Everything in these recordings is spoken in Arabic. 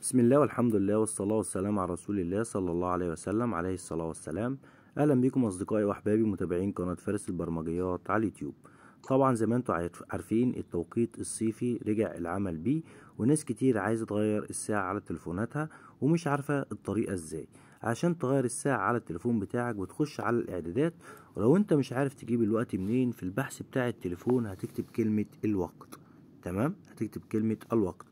بسم الله والحمد لله والصلاة والسلام على رسول الله صلى الله عليه وسلم عليه الصلاة والسلام أهلا بكم أصدقائي وأحبابي متابعين قناة فارس البرمجيات على اليوتيوب طبعا زي ما انتوا عارفين التوقيت الصيفي رجع العمل بيه وناس كتير عايزة تغير الساعة على تليفوناتها ومش عارفة الطريقة ازاي عشان تغير الساعة على التليفون بتاعك وتخش على الإعدادات ولو انت مش عارف تجيب الوقت منين في البحث بتاع التليفون هتكتب كلمة الوقت تمام هتكتب كلمة الوقت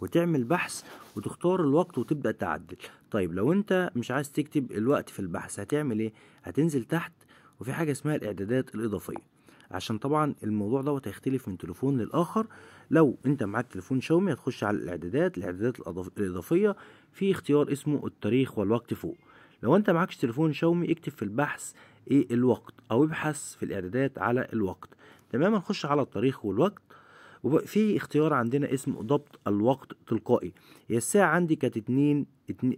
وتعمل بحث وتختار الوقت وتبدأ تعدل طيب لو انت مش عايز تكتب الوقت في البحث هتعمل ايه هتنزل تحت وفي حاجة اسمها الاعدادات الاضافية عشان طبعا الموضوع دوت هيختلف من تليفون للاخر لو انت معاك تليفون شاومي هتخش على الاعدادات الاعدادات الاضافيه في اختيار اسمه التاريخ والوقت فوق لو انت معكش تليفون شاومي اكتب في البحث ايه الوقت او ابحث في الاعدادات على الوقت تمام هنخش على التاريخ والوقت وفي اختيار عندنا اسم ضبط الوقت تلقائي هي الساعة عندي كانت اتنين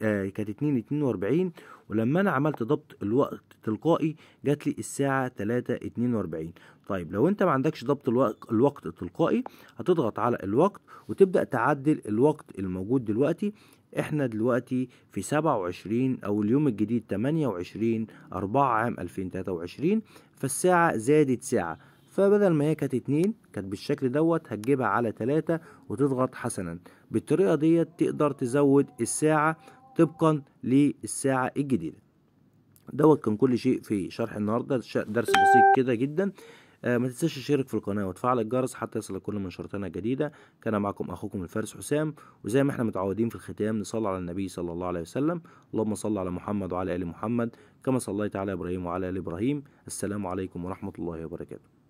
آه، كانت كانت اتنين واربعين ولما انا عملت ضبط الوقت تلقائي جات لي الساعة تلاتة اتنين واربعين طيب لو انت ما عندكش ضبط الوقت, الوقت التلقائي هتضغط على الوقت وتبدأ تعدل الوقت الموجود دلوقتي احنا دلوقتي في 27 او اليوم الجديد 28 4 عام 2023 فالساعة زادت ساعة فبدل ما هي كانت اتنين كانت بالشكل دوت هتجيبها على تلاتة وتضغط حسنا بالطريقة ديت تقدر تزود الساعة طبقا للساعة الجديدة دوت كان كل شيء في شرح النهاردة درس بسيط كده جدا آه ما تنساش تشترك في القناة وتفعل الجرس حتى يصلك كل منشوراتنا الجديدة كان معكم أخوكم الفارس حسام وزي ما احنا متعودين في الختام نصلي على النبي صلى الله عليه وسلم اللهم صل على محمد وعلى آل محمد كما صليت على إبراهيم وعلى آل إبراهيم السلام عليكم ورحمة الله وبركاته